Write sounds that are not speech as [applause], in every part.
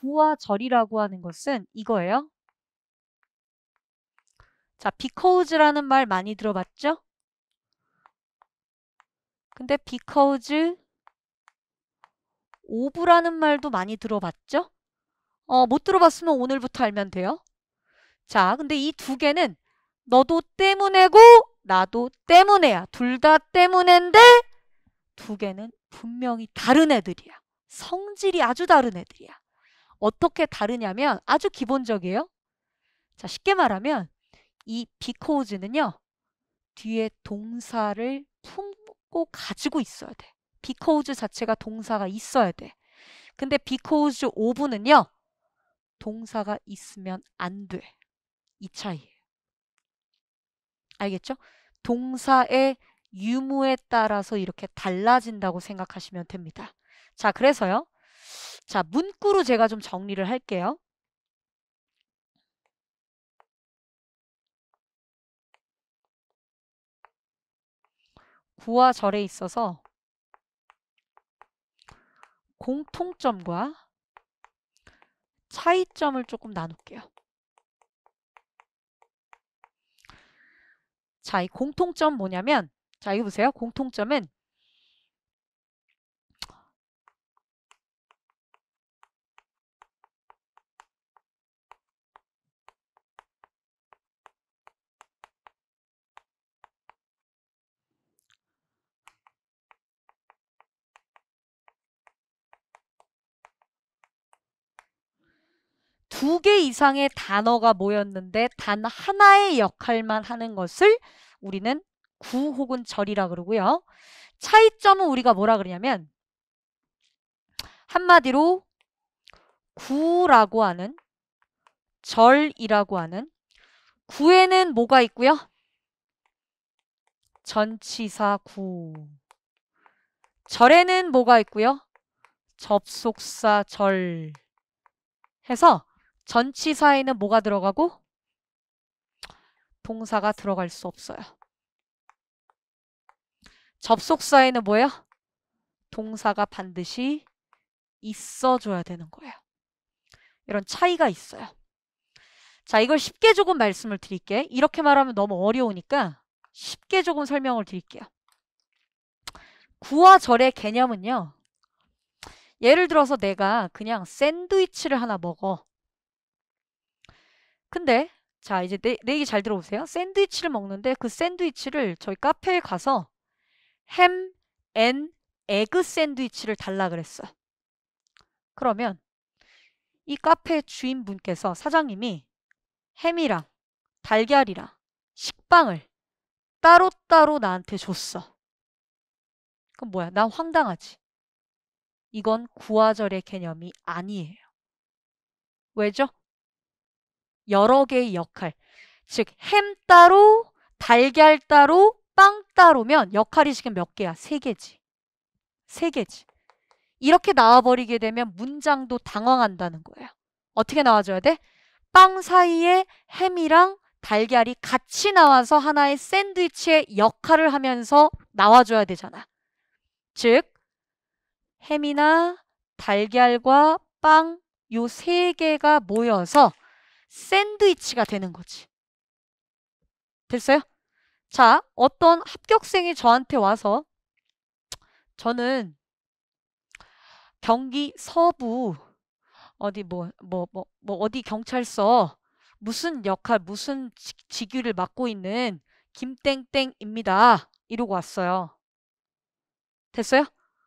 부와 절이라고 하는 것은 이거예요. 자, because라는 말 많이 들어봤죠? 근데 because of라는 말도 많이 들어봤죠? 어, 못 들어봤으면 오늘부터 알면 돼요. 자, 근데 이 두 개는 너도 때문에고 나도 때문에야. 둘 다 때문인데 두 개는 분명히 다른 애들이야. 성질이 아주 다른 애들이야. 어떻게 다르냐면 아주 기본적이에요. 자, 쉽게 말하면 이 because는요. 뒤에 동사를 품고 가지고 있어야 돼. because 자체가 동사가 있어야 돼. 근데 because of는요. 동사가 있으면 안 돼. 이 차이예요. 알겠죠? 동사의 유무에 따라서 이렇게 달라진다고 생각하시면 됩니다. 자, 그래서요. 자, 문구로 제가 좀 정리를 할게요. 구와 절에 있어서 공통점과 차이점을 조금 나눌게요. 자, 이 공통점 뭐냐면 자, 여기 보세요. 공통점은 두개 이상의 단어가 모였는데 단 하나의 역할만 하는 것을 우리는 구 혹은 절이라 그러고요. 차이점은 우리가 뭐라 그러냐면 한마디로 구라고 하는 절이라고 하는 구에는 뭐가 있고요? 전치사 구 절에는 뭐가 있고요? 접속사 절 해서 전치사에는 뭐가 들어가고? 동사가 들어갈 수 없어요. 접속사에는 뭐예요? 동사가 반드시 있어줘야 되는 거예요. 이런 차이가 있어요. 자, 이걸 쉽게 조금 말씀을 드릴게. 이렇게 말하면 너무 어려우니까 쉽게 조금 설명을 드릴게요. 구와 절의 개념은요. 예를 들어서 내가 그냥 샌드위치를 하나 먹어. 근데 자 이제 내, 내 얘기 잘 들어보세요. 샌드위치를 먹는데 그 샌드위치를 저희 카페에 가서 햄 앤 에그 샌드위치를 달라 그랬어. 그러면 이 카페 주인분께서 사장님이 햄이랑 달걀이랑 식빵을 따로따로 나한테 줬어. 그럼 뭐야? 난 황당하지. 이건 구화절의 개념이 아니에요. 왜죠? 여러 개의 역할 즉 햄 따로 달걀 따로 빵 따로면 역할이 지금 몇 개야? 세 개지 세 개지 이렇게 나와버리게 되면 문장도 당황한다는 거예요 어떻게 나와줘야 돼? 빵 사이에 햄이랑 달걀이 같이 나와서 하나의 샌드위치의 역할을 하면서 나와줘야 되잖아 즉 햄이나 달걀과 빵 요 세 개가 모여서 샌드위치가 되는 거지. 됐어요? 자, 어떤 합격생이 저한테 와서 저는 경기 서부 어디 뭐 뭐, 뭐, 뭐 어디 경찰서 무슨 역할 무슨 직위를 맡고 있는 김땡땡입니다. 이러고 왔어요. 됐어요?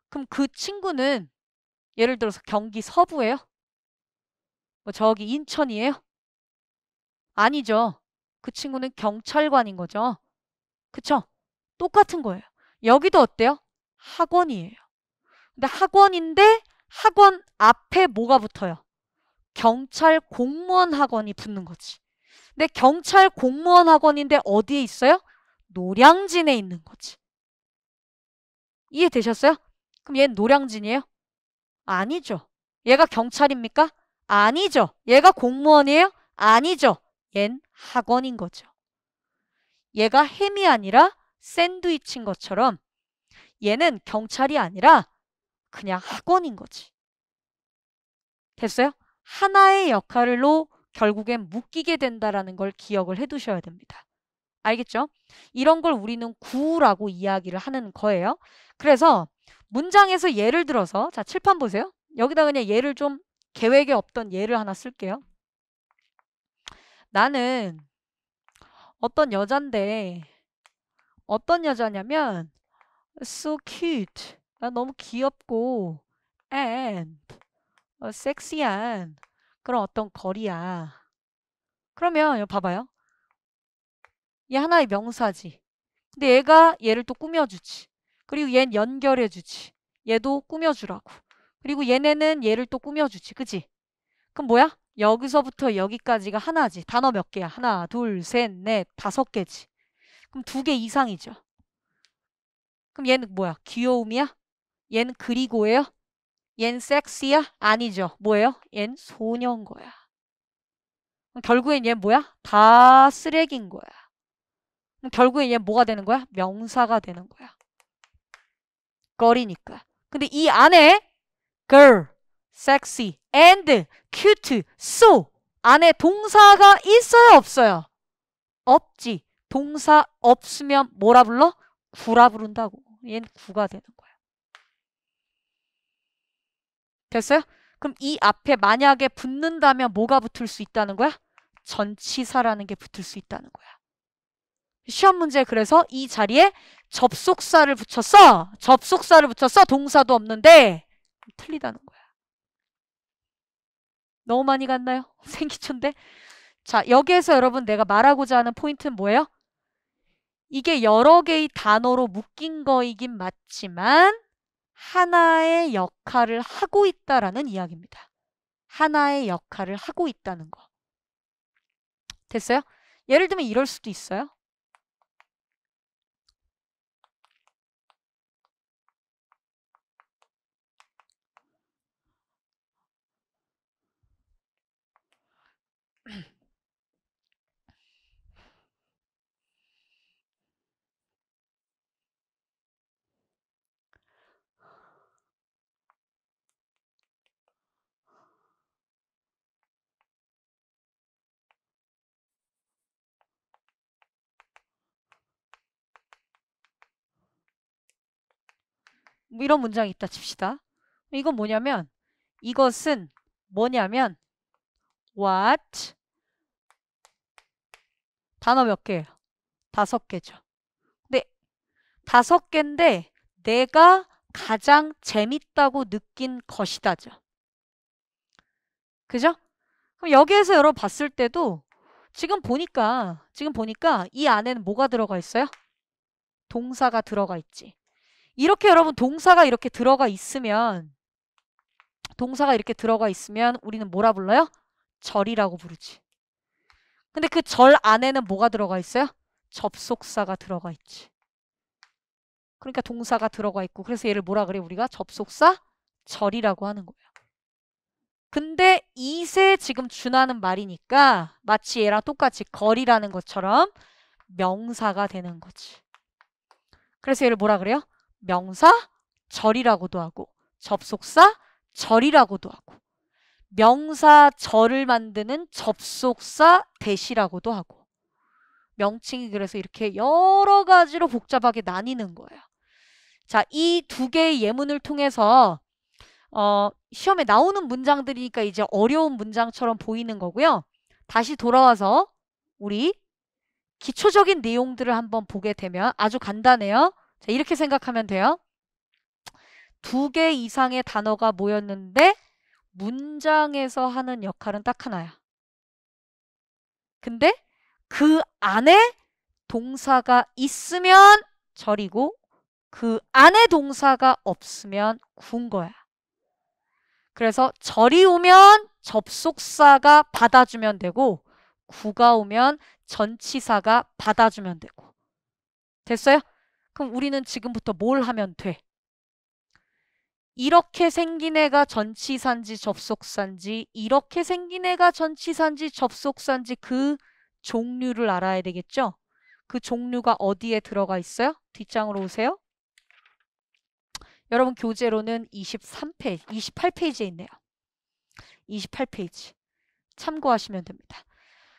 그럼 그 친구는 예를 들어서 경기 서부예요? 뭐 저기 인천이에요? 아니죠. 그 친구는 경찰관인 거죠. 그쵸? 똑같은 거예요. 여기도 어때요? 학원이에요. 근데 학원인데 학원 앞에 뭐가 붙어요? 경찰 공무원 학원이 붙는 거지. 근데 경찰 공무원 학원인데 어디에 있어요? 노량진에 있는 거지. 이해되셨어요? 그럼 얘는 노량진이에요? 아니죠. 얘가 경찰입니까? 아니죠. 얘가 공무원이에요? 아니죠. 얜 학원인 거죠. 얘가 햄이 아니라 샌드위치인 것처럼 얘는 경찰이 아니라 그냥 학원인 거지. 됐어요? 하나의 역할로 결국엔 묶이게 된다라는 걸 기억을 해두셔야 됩니다. 알겠죠? 이런 걸 우리는 구라고 이야기를 하는 거예요. 그래서 문장에서 예를 들어서 자 칠판 보세요. 여기다 그냥 예를 좀 계획에 없던 예를 하나 쓸게요. 나는 어떤 여잔데 어떤 여자냐면 so cute 아, 너무 귀엽고 and 섹시한 어, 그런 어떤 거리야. 그러면 봐봐요. 얘 하나의 명사지. 근데 얘가 얘를 또 꾸며주지. 그리고 얘 연결해주지. 얘도 꾸며주라고. 그리고 얘네는 얘를 또 꾸며주지. 그지? 그럼 뭐야? 여기서부터 여기까지가 하나지. 단어 몇 개야? 하나, 둘, 셋, 넷, 다섯 개지. 그럼 두 개 이상이죠. 그럼 얘는 뭐야? 귀여움이야? 얘는 그리고예요? 얜 섹시야? 아니죠. 뭐예요? 얜 소녀인 거야. 결국엔 얘 뭐야? 다 쓰레기인 거야. 결국엔 얘 뭐가 되는 거야? 명사가 되는 거야. 거리니까. 근데 이 안에 girl, sexy, and, cute, so 안에 동사가 있어요 없어요? 없지. 동사 없으면 뭐라 불러? 구라 부른다고. 얘 구가 되는 거야. 됐어요? 그럼 이 앞에 만약에 붙는다면 뭐가 붙을 수 있다는 거야? 전치사라는 게 붙을 수 있다는 거야. 시험 문제 그래서 이 자리에 접속사를 붙였어. 접속사를 붙였어. 동사도 없는데 틀리다는 거야. 너무 많이 갔나요? [laughs] 생기초인데? 자, 여기에서 여러분 내가 말하고자 하는 포인트는 뭐예요? 이게 여러 개의 단어로 묶인 거이긴 맞지만 하나의 역할을 하고 있다라는 이야기입니다. 하나의 역할을 하고 있다는 거. 됐어요? 예를 들면 이럴 수도 있어요. 뭐 이런 문장이 있다 칩시다. 이건 뭐냐면 이것은 뭐냐면 what 단어 몇 개예요? 다섯 개죠. 근데 다섯 개인데 내가 가장 재밌다고 느낀 것이다죠. 그죠? 그럼 여기에서 여러분 봤을 때도 지금 보니까 지금 보니까 이 안에는 뭐가 들어가 있어요? 동사가 들어가 있지. 이렇게 여러분 동사가 이렇게 들어가 있으면 동사가 이렇게 들어가 있으면 우리는 뭐라 불러요? 절이라고 부르지. 근데 그 절 안에는 뭐가 들어가 있어요? 접속사가 들어가 있지. 그러니까 동사가 들어가 있고 그래서 얘를 뭐라 그래 우리가 접속사 절이라고 하는 거예요. 근데 이세 지금 준하는 말이니까 마치 얘랑 똑같이 거리라는 것처럼 명사가 되는 거지. 그래서 얘를 뭐라 그래요? 명사 절이라고도 하고 접속사 절이라고도 하고 명사 절을 만드는 접속사 대시라고도 하고 명칭이 그래서 이렇게 여러 가지로 복잡하게 나뉘는 거예요. 자, 이 두 개의 예문을 통해서 어, 시험에 나오는 문장들이니까 이제 어려운 문장처럼 보이는 거고요. 다시 돌아와서 우리 기초적인 내용들을 한번 보게 되면 아주 간단해요. 자, 이렇게 생각하면 돼요. 두 개 이상의 단어가 모였는데 문장에서 하는 역할은 딱 하나야. 근데 그 안에 동사가 있으면 절이고 그 안에 동사가 없으면 군 거야. 그래서 절이 오면 접속사가 받아주면 되고 구가 오면 전치사가 받아주면 되고 됐어요? 그럼 우리는 지금부터 뭘 하면 돼? 이렇게 생긴 애가 전치산지 접속산지 이렇게 생긴 애가 전치산지 접속산지 그 종류를 알아야 되겠죠? 그 종류가 어디에 들어가 있어요? 뒷장으로 오세요. 여러분 교재로는 23페이지, 28페이지에 있네요. 28페이지 참고하시면 됩니다.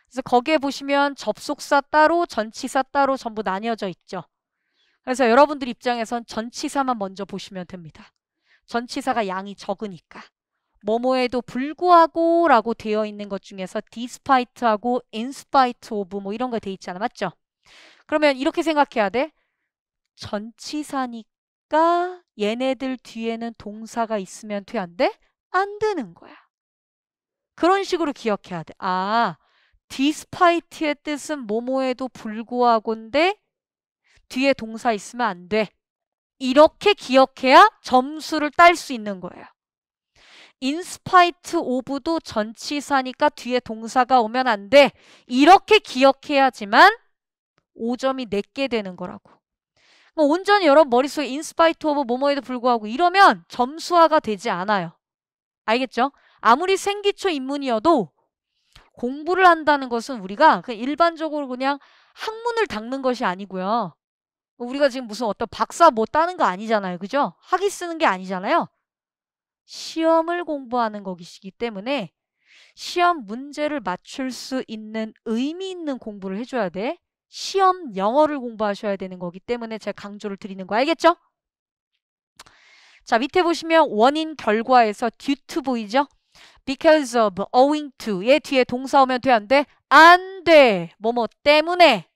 그래서 거기에 보시면 접속사 따로 전치사 따로 전부 나뉘어져 있죠. 그래서 여러분들 입장에선 전치사만 먼저 보시면 됩니다. 전치사가 양이 적으니까. 뭐뭐에도 불구하고 라고 되어 있는 것 중에서 despite하고 in spite of 뭐 이런 거 되어 있잖아. 맞죠? 그러면 이렇게 생각해야 돼. 전치사니까 얘네들 뒤에는 동사가 있으면 돼안 돼? 안 되는 거야. 그런 식으로 기억해야 돼. 아, despite의 뜻은 뭐뭐에도 불구하고인데 뒤에 동사 있으면 안 돼. 이렇게 기억해야 점수를 딸 수 있는 거예요. 인스파이트 오브도 전치사니까 뒤에 동사가 오면 안 돼. 이렇게 기억해야지만 5점이 내게 되는 거라고. 온전히 여러분 머릿속에 인스파이트 오브 뭐뭐에도 불구하고 이러면 점수화가 되지 않아요. 알겠죠? 아무리 생기초 인문이어도 공부를 한다는 것은 우리가 그 일반적으로 그냥 학문을 닦는 것이 아니고요. 우리가 지금 무슨 어떤 박사 못 뭐 따는 거 아니잖아요. 그죠? 학위 쓰는 게 아니잖아요. 시험을 공부하는 것이기 때문에 시험 문제를 맞출 수 있는 의미 있는 공부를 해줘야 돼. 시험 영어를 공부하셔야 되는 거기 때문에 제가 강조를 드리는 거 알겠죠? 자, 밑에 보시면 원인 결과에서 due to 보이죠? because of, owing to의 예, 뒤에 동사 오면 돼, 안 돼? 안 돼. 뭐 뭐 때문에.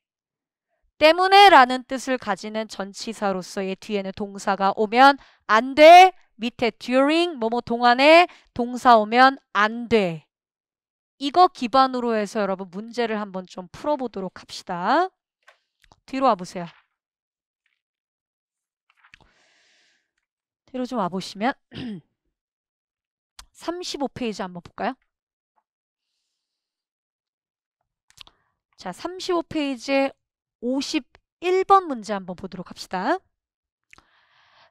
때문에 라는 뜻을 가지는 전치사로서의 뒤에는 동사가 오면 안 돼. 밑에 during 뭐뭐 동안에 동사 오면 안 돼. 이거 기반으로 해서 여러분 문제를 한번 좀 풀어보도록 합시다. 뒤로 와보세요. 뒤로 좀 와보시면 35페이지 [clears throat] 한번 볼까요? 자, 35페이지에 51번 문제 한번 보도록 합시다.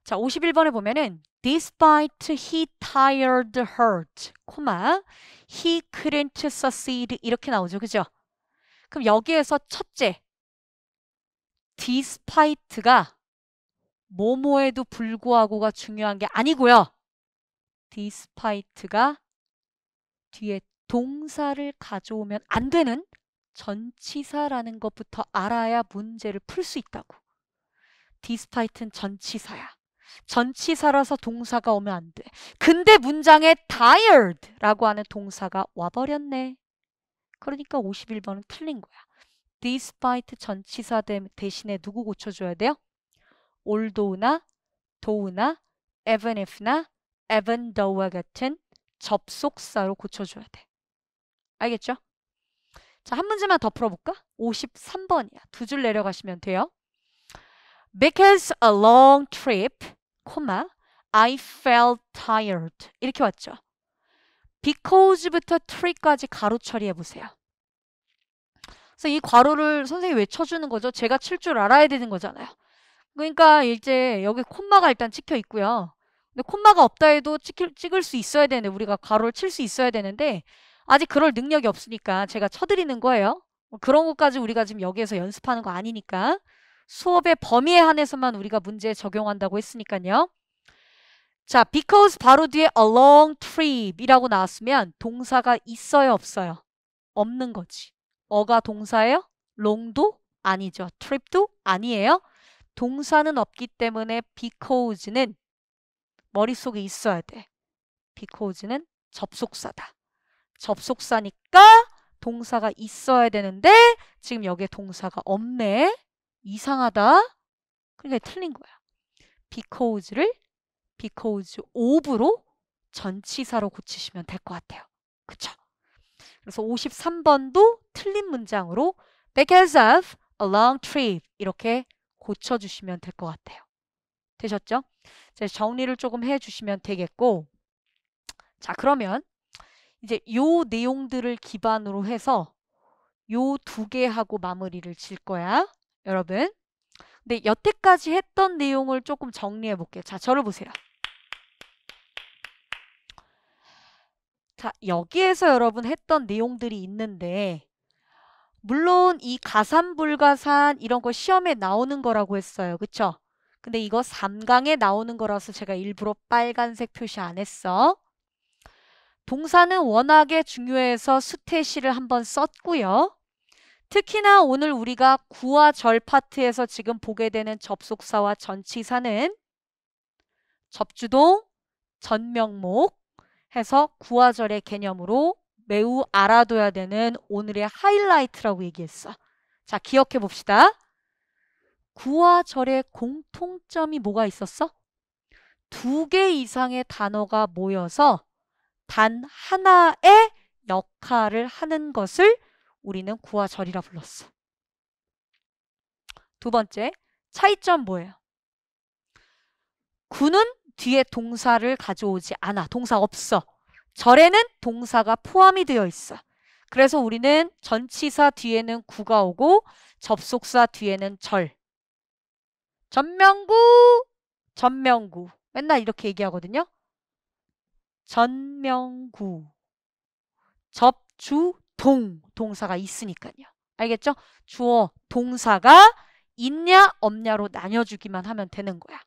자, 51번에 보면은 despite he tired hurt, 코마 he couldn't succeed 이렇게 나오죠. 그죠? 그럼 여기에서 첫째 despite가 뭐뭐에도 불구하고가 중요한 게 아니고요. despite가 뒤에 동사를 가져오면 안 되는 전치사라는 것부터 알아야 문제를 풀 수 있다고. 디스파이트는 전치사야. 전치사라서 동사가 오면 안 돼. 근데 문장에 tired라고 하는 동사가 와버렸네. 그러니까 51번은 틀린 거야. despite 전치사 대신에 누구 고쳐줘야 돼요? although나 though나 even if나 even though와 같은 접속사로 고쳐줘야 돼. 알겠죠? 자, 한 문제만 더 풀어볼까? 53번이야. 두 줄 내려가시면 돼요. Because a long trip, 콤마, I felt tired. 이렇게 왔죠. because부터 tree까지 가로 처리해보세요. 그래서 이 괄호를 선생님이 왜 쳐주는 거죠? 제가 칠 줄 알아야 되는 거잖아요. 그러니까 이제 여기 콤마가 일단 찍혀 있고요. 근데 콤마가 없다 해도 찍을, 찍을 수 있어야 되는데 우리가 괄호를 칠 수 있어야 되는데 아직 그럴 능력이 없으니까 제가 쳐드리는 거예요. 뭐 그런 것까지 우리가 지금 여기에서 연습하는 거 아니니까 수업의 범위에 한해서만 우리가 문제에 적용한다고 했으니까요. 자, because 바로 뒤에 a long trip이라고 나왔으면 동사가 있어요, 없어요? 없는 거지. 어가 동사예요? long도 아니죠. trip도 아니에요. 동사는 없기 때문에 because는 머릿속에 있어야 돼. because는 접속사다. 접속사니까 동사가 있어야 되는데 지금 여기에 동사가 없네. 이상하다. 그러니까 틀린 거야. because를 because of로 전치사로 고치시면 될 것 같아요. 그쵸? 그래서 53번도 틀린 문장으로 because of a long trip 이렇게 고쳐주시면 될 것 같아요. 되셨죠? 이제 정리를 조금 해주시면 되겠고 자 그러면 이제 요 내용들을 기반으로 해서 요 두 개하고 마무리를 질 거야. 여러분. 근데 여태까지 했던 내용을 조금 정리해 볼게요. 자, 저를 보세요. 자, 여기에서 여러분 했던 내용들이 있는데 물론 이 가산, 불가산 이런 거 시험에 나오는 거라고 했어요. 그쵸? 근데 이거 3강에 나오는 거라서 제가 일부러 빨간색 표시 안 했어. 동사는 워낙에 중요해서 수태시를 한번 썼고요. 특히나 오늘 우리가 구와 절 파트에서 지금 보게 되는 접속사와 전치사는 접주동, 전명목 해서 구와 절의 개념으로 매우 알아둬야 되는 오늘의 하이라이트라고 얘기했어. 자, 기억해 봅시다. 구와 절의 공통점이 뭐가 있었어? 두 개 이상의 단어가 모여서 단 하나의 역할을 하는 것을 우리는 구하절이라 불렀어. 두 번째, 차이점 뭐예요? 구는 뒤에 동사를 가져오지 않아. 동사 없어. 절에는 동사가 포함이 되어 있어. 그래서 우리는 전치사 뒤에는 구가 오고 접속사 뒤에는 절. 전명구, 전명구. 맨날 이렇게 얘기하거든요. 전명구 접주동 동사가 있으니까요. 알겠죠? 주어 동사가 있냐 없냐로 나눠주기만 하면 되는 거야.